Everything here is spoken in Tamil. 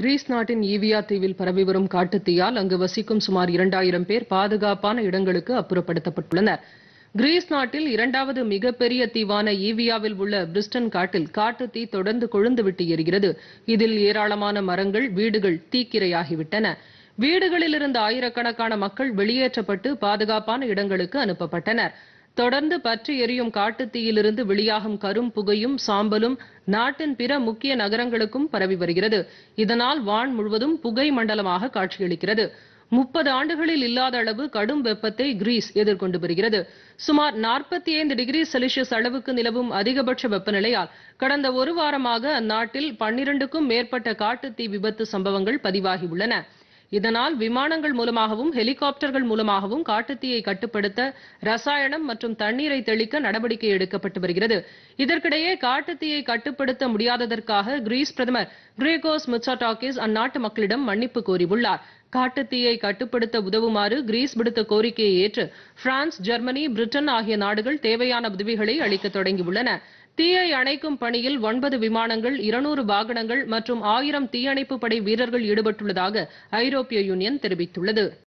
கிரீஸ் நாட்டின் ஈவியா தீவில் பரவி வரும் காட்டுத்தீயால் அங்கு வசிக்கும் சுமார் இரண்டாயிரம் பேர் பாதுகாப்பான இடங்களுக்கு அப்புறப்படுத்தப்பட்டுள்ளனர் கிரீஸ் நாட்டில் இரண்டாவது மிகப்பெரிய தீவான ஈவியாவில் உள்ள பிரிஸ்டன் காட்டில் காட்டு தீ தொடர்ந்து கொழுந்துவிட்டு எரிகிறது இதில் ஏராளமான மரங்கள் வீடுகள் தீக்கிரையாகிவிட்டன வீடுகளிலிருந்து ஆயிரக்கணக்கான மக்கள் வெளியேற்றப்பட்டு பாதுகாப்பான இடங்களுக்கு அனுப்பப்பட்டனர் தொடர்ந்து பற்றி எரியும் காட்டுத்தீயிலிருந்து வெளியாகும் கரும் புகையும் சாம்பலும் நாட்டின் பிற முக்கிய நகரங்களுக்கும் பரவி வருகிறது இதனால் வான் முழுவதும் புகை மண்டலமாக காட்சியளிக்கிறது முப்பது ஆண்டுகளில் இல்லாத அளவு கடும் வெப்பத்தை கிரீஸ் எதிர்கொண்டு வருகிறது சுமார் நாற்பத்தி ஐந்து டிகிரி செல்சியஸ் அளவுக்கு நிலவும் அதிகபட்ச வெப்பநிலையால் கடந்த ஒரு வாரமாக அந்நாட்டில் பன்னிரண்டுக்கும் மேற்பட்ட காட்டுத்தீ விபத்து சம்பவங்கள் பதிவாகியுள்ளன இதனால் விமானங்கள் மூலமாகவும் ஹெலிகாப்டர்கள் மூலமாகவும் காட்டுத்தீயை கட்டுப்படுத்த ரசாயனம் மற்றும் தண்ணீரை தெளிக்க நடவடிக்கை எடுக்கப்பட்டு வருகிறது இதற்கிடையே காட்டுத்தீயை கட்டுப்படுத்த முடியாததற்காக கிரீஸ் பிரதமர் கிரேகோஸ் மிட்சாடாக்கிஸ் அந்நாட்டு மக்களிடம் மன்னிப்பு கோரியுள்ளார் காட்டுத்தீயை கட்டுப்படுத்த உதவுமாறு கிரீஸ் விடுத்த கோரிக்கையை ஏற்று பிரான்ஸ் ஜெர்மனி பிரிட்டன் ஆகிய நாடுகள் தேவையான உதவிகளை அளிக்க தொடங்கியுள்ளன தீயை அணைக்கும் பணியில் ஒன்பது விமானங்கள் இருநூறு வாகனங்கள் மற்றும் ஆயிரம் தீயணைப்பு படை வீரர்கள் ஈடுபட்டுள்ளதாக ஐரோப்பிய யூனியன் தெரிவித்துள்ளது